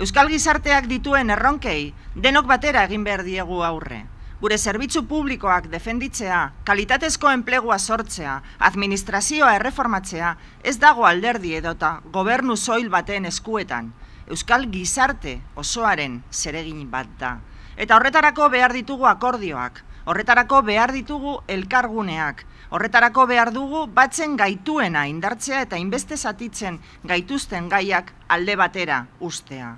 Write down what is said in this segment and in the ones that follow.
Euskal gizarteak dituen erronkei, denok batera egin behar diegu aurre. Gure zerbitzu publikoak defenditzea, kalitatezko enplegua sortzea, administrazioa erreformatzea, ez dago alderdi edota gobernu zoil baten eskuetan. Euskal gizarte osoaren zeregin bat da. Eta horretarako behar ditugu akordioak, horretarako behar ditugu elkarguneak, horretarako behar dugu batzen gaituena indartzea eta inbeste zatitzen gaituzten gaiak alde batera ustea.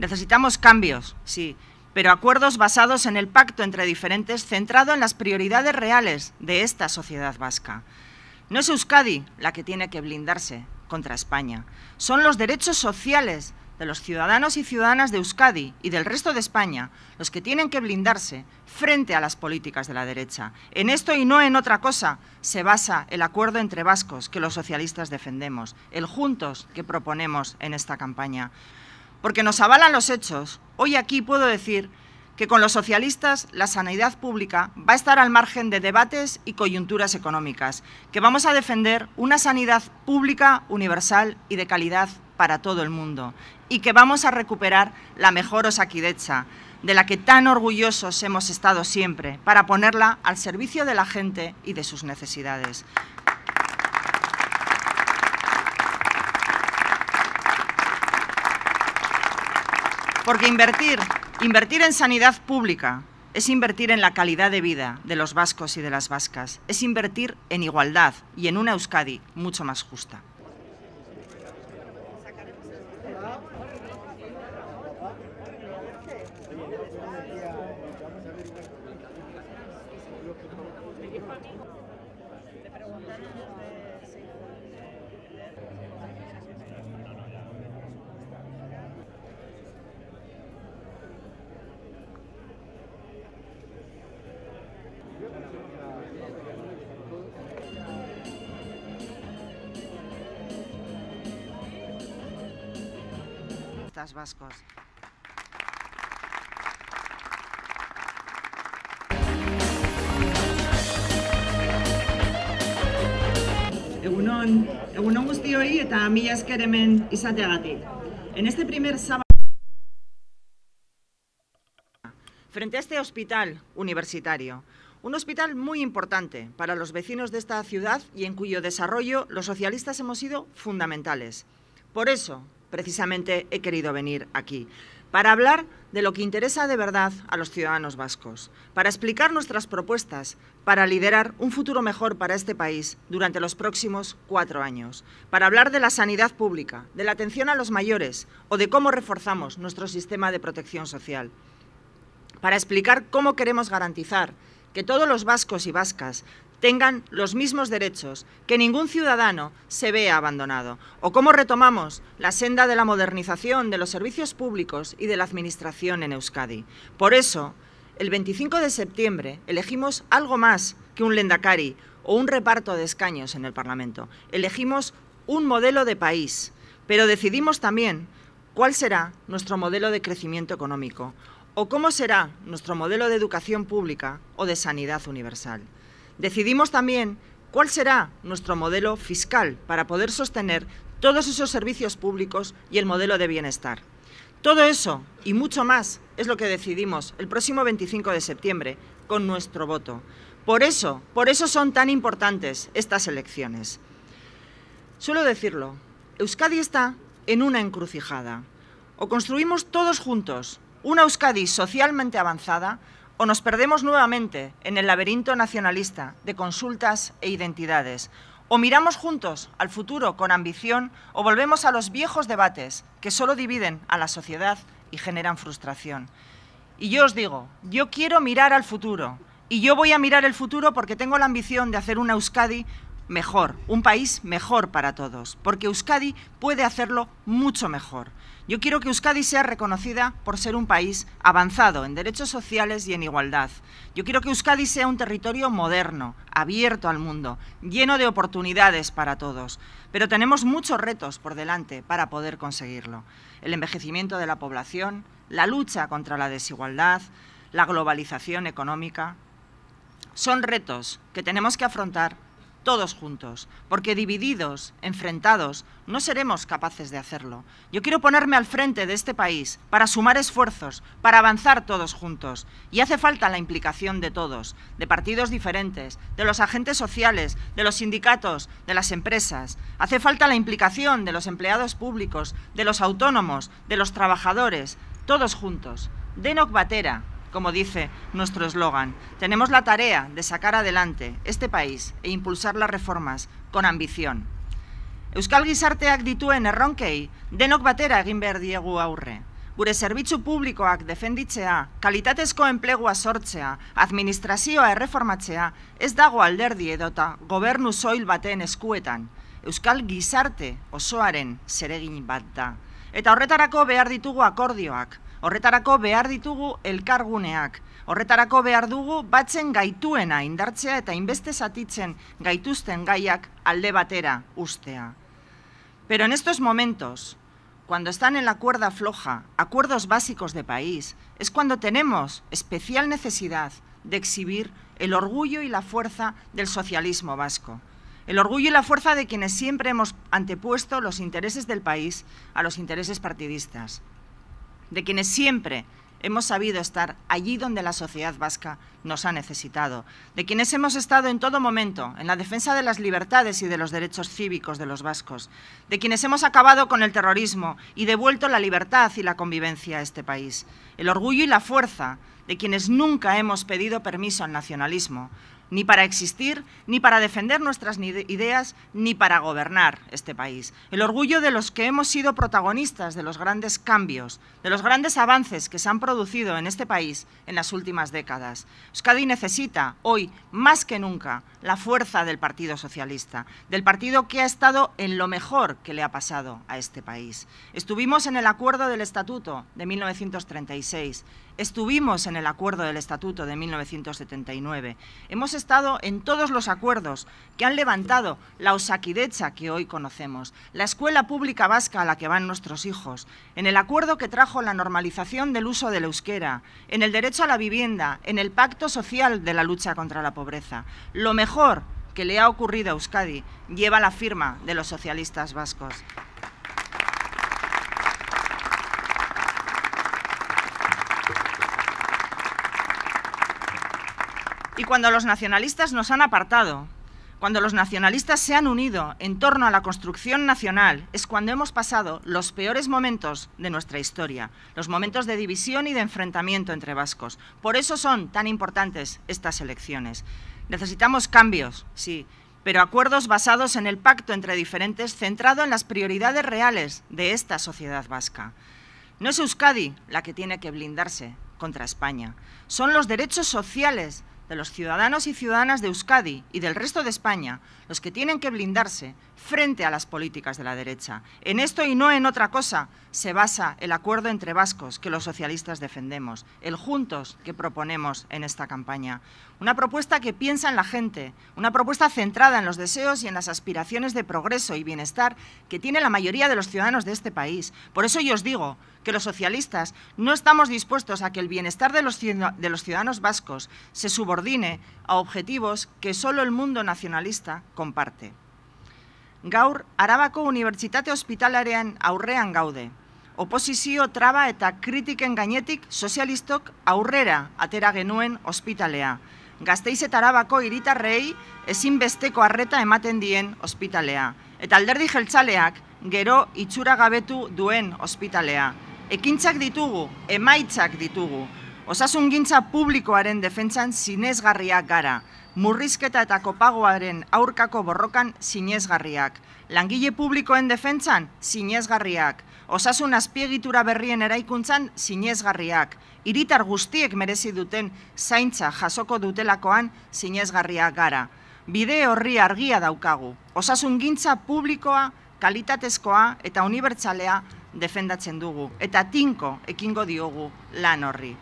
Necesitamos cambios, sí, pero acuerdos basados en el pacto entre diferentes centrado en las prioridades reales de esta sociedad vasca. No es Euskadi la que tiene que blindarse contra España, son los derechos sociales de los ciudadanos y ciudadanas de Euskadi y del resto de España los que tienen que blindarse frente a las políticas de la derecha. En esto y no en otra cosa se basa el acuerdo entre vascos que los socialistas defendemos, el juntos que proponemos en esta campaña porque nos avalan los hechos. Hoy aquí puedo decir que con los socialistas la sanidad pública va a estar al margen de debates y coyunturas económicas, que vamos a defender una sanidad pública universal y de calidad para todo el mundo y que vamos a recuperar la mejor osaquidecha de la que tan orgullosos hemos estado siempre, para ponerla al servicio de la gente y de sus necesidades. Porque invertir, invertir en sanidad pública es invertir en la calidad de vida de los vascos y de las vascas, es invertir en igualdad y en una Euskadi mucho más justa. vascos. Egunon, egunon eta mila esker hemen izateagatik. En este primer sábado frente a este hospital universitario, un hospital muy importante para los vecinos de esta ciudad y en cuyo desarrollo los socialistas hemos sido fundamentales. Por eso, precisamente he querido venir aquí, para hablar de lo que interesa de verdad a los ciudadanos vascos, para explicar nuestras propuestas, para liderar un futuro mejor para este país durante los próximos cuatro años, para hablar de la sanidad pública, de la atención a los mayores o de cómo reforzamos nuestro sistema de protección social, para explicar cómo queremos garantizar que todos los vascos y vascas tengan los mismos derechos, que ningún ciudadano se vea abandonado, o cómo retomamos la senda de la modernización de los servicios públicos y de la Administración en Euskadi. Por eso, el 25 de septiembre elegimos algo más que un lendakari o un reparto de escaños en el Parlamento. Elegimos un modelo de país, pero decidimos también cuál será nuestro modelo de crecimiento económico, o cómo será nuestro modelo de educación pública o de sanidad universal. Decidimos también cuál será nuestro modelo fiscal para poder sostener todos esos servicios públicos y el modelo de bienestar. Todo eso y mucho más es lo que decidimos el próximo 25 de septiembre con nuestro voto. Por eso, por eso son tan importantes estas elecciones. Suelo decirlo, Euskadi está en una encrucijada. O construimos todos juntos una Euskadi socialmente avanzada o nos perdemos nuevamente en el laberinto nacionalista de consultas e identidades, o miramos juntos al futuro con ambición o volvemos a los viejos debates que solo dividen a la sociedad y generan frustración. Y yo os digo, yo quiero mirar al futuro y yo voy a mirar el futuro porque tengo la ambición de hacer una Euskadi mejor, un país mejor para todos, porque Euskadi puede hacerlo mucho mejor. Yo quiero que Euskadi sea reconocida por ser un país avanzado en derechos sociales y en igualdad. Yo quiero que Euskadi sea un territorio moderno, abierto al mundo, lleno de oportunidades para todos. Pero tenemos muchos retos por delante para poder conseguirlo. El envejecimiento de la población, la lucha contra la desigualdad, la globalización económica. Son retos que tenemos que afrontar todos juntos, porque divididos, enfrentados, no seremos capaces de hacerlo. Yo quiero ponerme al frente de este país para sumar esfuerzos, para avanzar todos juntos. Y hace falta la implicación de todos, de partidos diferentes, de los agentes sociales, de los sindicatos, de las empresas. Hace falta la implicación de los empleados públicos, de los autónomos, de los trabajadores, todos juntos. Denok Batera, como dice nuestro eslogan. Tenemos la tarea de sacar adelante este país e impulsar las reformas con ambición. Euskal gizarteak dituen erronkei denok batera egin behar diegu aurre. Gure zerbitzu publikoak defenditzea, kalitatezko enplegua sortzea, administrazioa erreformatzea, ez dago alderdi edota gobernu soil baten eskuetan. Euskal gizarte osoaren zeregin bat da. Eta horretarako behar ditugu akordioak. Horretarako behar ditugu elkarguneak. Horretarako behar dugu batzen gaituena indartzea eta inbeste gaitusten gaitusten gaiak alde batera ustea. Pero en estos momentos, cuando están en la cuerda floja, acuerdos básicos de país, es cuando tenemos especial necesidad de exhibir el orgullo y la fuerza del socialismo vasco. El orgullo y la fuerza de quienes siempre hemos antepuesto los intereses del país a los intereses partidistas de quienes siempre hemos sabido estar allí donde la sociedad vasca nos ha necesitado, de quienes hemos estado en todo momento en la defensa de las libertades y de los derechos cívicos de los vascos, de quienes hemos acabado con el terrorismo y devuelto la libertad y la convivencia a este país, el orgullo y la fuerza de quienes nunca hemos pedido permiso al nacionalismo, ni para existir, ni para defender nuestras ideas, ni para gobernar este país. El orgullo de los que hemos sido protagonistas de los grandes cambios, de los grandes avances que se han producido en este país en las últimas décadas. Euskadi necesita hoy, más que nunca, la fuerza del Partido Socialista, del partido que ha estado en lo mejor que le ha pasado a este país. Estuvimos en el acuerdo del Estatuto de 1936, Estuvimos en el acuerdo del Estatuto de 1979. Hemos estado en todos los acuerdos que han levantado la osaquidecha que hoy conocemos, la escuela pública vasca a la que van nuestros hijos, en el acuerdo que trajo la normalización del uso del euskera, en el derecho a la vivienda, en el pacto social de la lucha contra la pobreza. Lo mejor que le ha ocurrido a Euskadi lleva la firma de los socialistas vascos. Y cuando los nacionalistas nos han apartado, cuando los nacionalistas se han unido en torno a la construcción nacional, es cuando hemos pasado los peores momentos de nuestra historia, los momentos de división y de enfrentamiento entre vascos. Por eso son tan importantes estas elecciones. Necesitamos cambios, sí, pero acuerdos basados en el pacto entre diferentes, centrado en las prioridades reales de esta sociedad vasca. No es Euskadi la que tiene que blindarse contra España, son los derechos sociales de los ciudadanos y ciudadanas de Euskadi y del resto de España, los que tienen que blindarse frente a las políticas de la derecha. En esto y no en otra cosa se basa el acuerdo entre vascos que los socialistas defendemos, el juntos que proponemos en esta campaña. Una propuesta que piensa en la gente, una propuesta centrada en los deseos y en las aspiraciones de progreso y bienestar que tiene la mayoría de los ciudadanos de este país. Por eso yo os digo que los socialistas no estamos dispuestos a que el bienestar de los, ciudadanos vascos se subordine a objetivos que solo el mundo nacionalista comparte. Gaur, Arabako Unibertsitate ospitalarean aurrean gaude. Oposizio, traba eta kritiken gainetik sozialistok aurrera atera genuen ospitalea. Gazteiz eta Arabako iritarrei ezinbesteko arreta ematen dien ospitalea. Eta alderdi jeltzaleak gero itxura gabetu duen ospitalea. Ekintzak ditugu, emaitzak ditugu. Osasun gintza publikoaren defentsan zinezgarriak gara. Murrizketa eta kopagoaren aurkako borrokan sinezgarriak. Langile publikoen defentsan, sinezgarriak. Osasun azpiegitura berrien eraikuntzan sinezgarriak. Hiritar guztiek merezi duten zaintza jasoko dutelakoan sinezgarriak gara. Bide horri argia daukagu. Osasun gintza publikoa kalitatezkoa eta unibertsalea defendatzen dugu eta tinko ekingo diogu lan horri.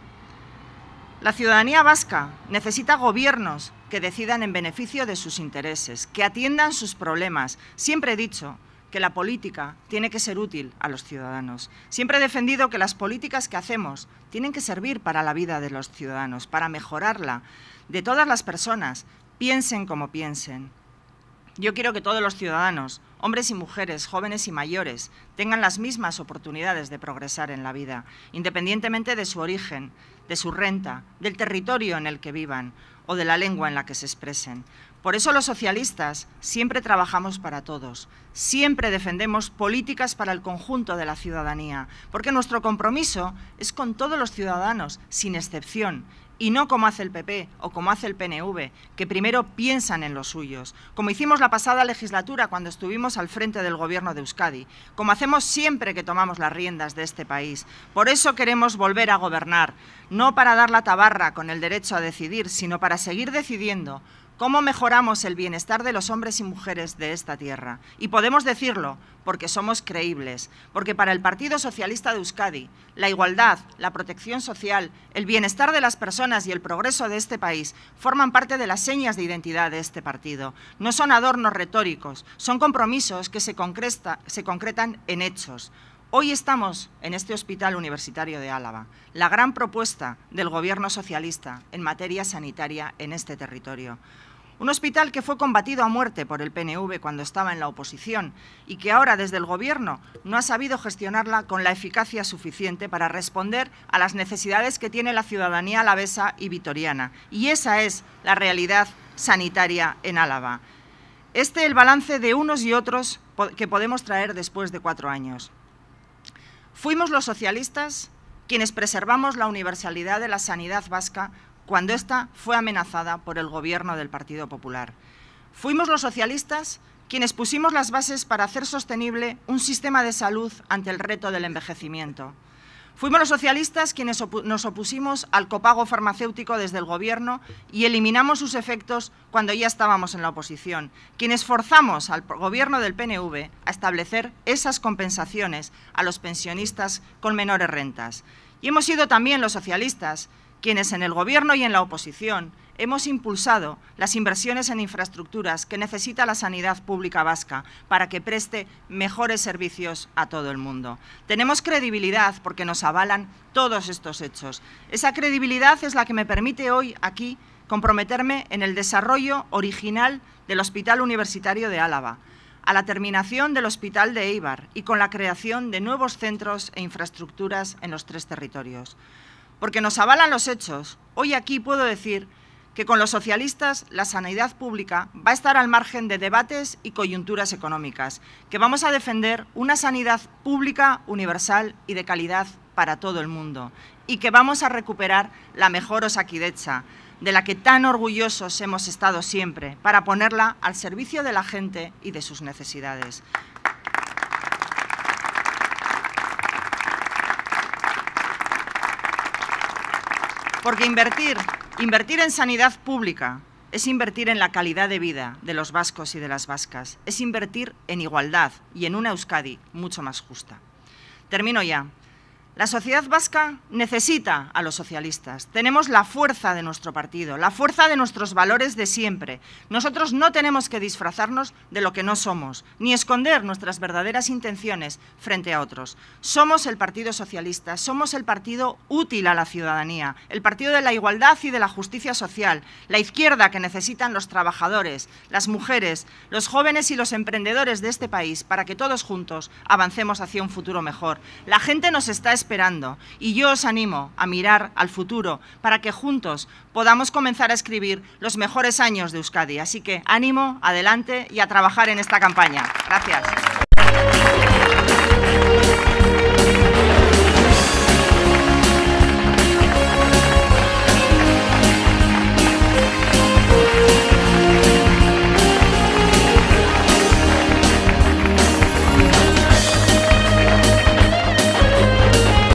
La ciudadanía vasca necesita gobiernos que decidan en beneficio de sus intereses, que atiendan sus problemas. Siempre he dicho que la política tiene que ser útil a los ciudadanos. Siempre he defendido que las políticas que hacemos tienen que servir para la vida de los ciudadanos, para mejorarla, de todas las personas, piensen como piensen. Yo quiero que todos los ciudadanos, hombres y mujeres, jóvenes y mayores, tengan las mismas oportunidades de progresar en la vida, independientemente de su origen, de su renta, del territorio en el que vivan o de la lengua en la que se expresen. Por eso los socialistas siempre trabajamos para todos, siempre defendemos políticas para el conjunto de la ciudadanía, porque nuestro compromiso es con todos los ciudadanos, sin excepción, y no como hace el PP o como hace el PNV, que primero piensan en los suyos, como hicimos la pasada legislatura cuando estuvimos al frente del Gobierno de Euskadi, como hacemos siempre que tomamos las riendas de este país. Por eso queremos volver a gobernar, no para dar la tabarra con el derecho a decidir, sino para seguir decidiendo ¿Cómo mejoramos el bienestar de los hombres y mujeres de esta tierra? Y podemos decirlo porque somos creíbles, porque para el Partido Socialista de Euskadi, la igualdad, la protección social, el bienestar de las personas y el progreso de este país forman parte de las señas de identidad de este partido. No son adornos retóricos, son compromisos que se, concreta, se concretan en hechos. Hoy estamos en este Hospital Universitario de Álava, la gran propuesta del Gobierno socialista en materia sanitaria en este territorio. Un hospital que fue combatido a muerte por el PNV cuando estaba en la oposición y que ahora desde el Gobierno no ha sabido gestionarla con la eficacia suficiente para responder a las necesidades que tiene la ciudadanía alavesa y vitoriana. Y esa es la realidad sanitaria en Álava. Este es el balance de unos y otros que podemos traer después de cuatro años. Fuimos los socialistas quienes preservamos la universalidad de la sanidad vasca cuando ésta fue amenazada por el gobierno del Partido Popular. Fuimos los socialistas quienes pusimos las bases para hacer sostenible un sistema de salud ante el reto del envejecimiento. Fuimos los socialistas quienes nos opusimos al copago farmacéutico desde el Gobierno y eliminamos sus efectos cuando ya estábamos en la oposición, quienes forzamos al Gobierno del PNV a establecer esas compensaciones a los pensionistas con menores rentas. Y hemos sido también los socialistas quienes en el Gobierno y en la oposición hemos impulsado las inversiones en infraestructuras que necesita la sanidad pública vasca para que preste mejores servicios a todo el mundo. Tenemos credibilidad porque nos avalan todos estos hechos. Esa credibilidad es la que me permite hoy aquí comprometerme en el desarrollo original del Hospital Universitario de Álava, a la terminación del Hospital de Eibar y con la creación de nuevos centros e infraestructuras en los tres territorios porque nos avalan los hechos. Hoy aquí puedo decir que con los socialistas la sanidad pública va a estar al margen de debates y coyunturas económicas, que vamos a defender una sanidad pública universal y de calidad para todo el mundo y que vamos a recuperar la mejor osaquidecha de la que tan orgullosos hemos estado siempre, para ponerla al servicio de la gente y de sus necesidades. Porque invertir, invertir en sanidad pública es invertir en la calidad de vida de los vascos y de las vascas, es invertir en igualdad y en una Euskadi mucho más justa. Termino ya. La sociedad vasca necesita a los socialistas. Tenemos la fuerza de nuestro partido, la fuerza de nuestros valores de siempre. Nosotros no tenemos que disfrazarnos de lo que no somos, ni esconder nuestras verdaderas intenciones frente a otros. Somos el Partido Socialista, somos el partido útil a la ciudadanía, el partido de la igualdad y de la justicia social, la izquierda que necesitan los trabajadores, las mujeres, los jóvenes y los emprendedores de este país para que todos juntos avancemos hacia un futuro mejor. La gente nos está y yo os animo a mirar al futuro para que juntos podamos comenzar a escribir los mejores años de Euskadi. Así que ánimo, adelante y a trabajar en esta campaña. Gracias.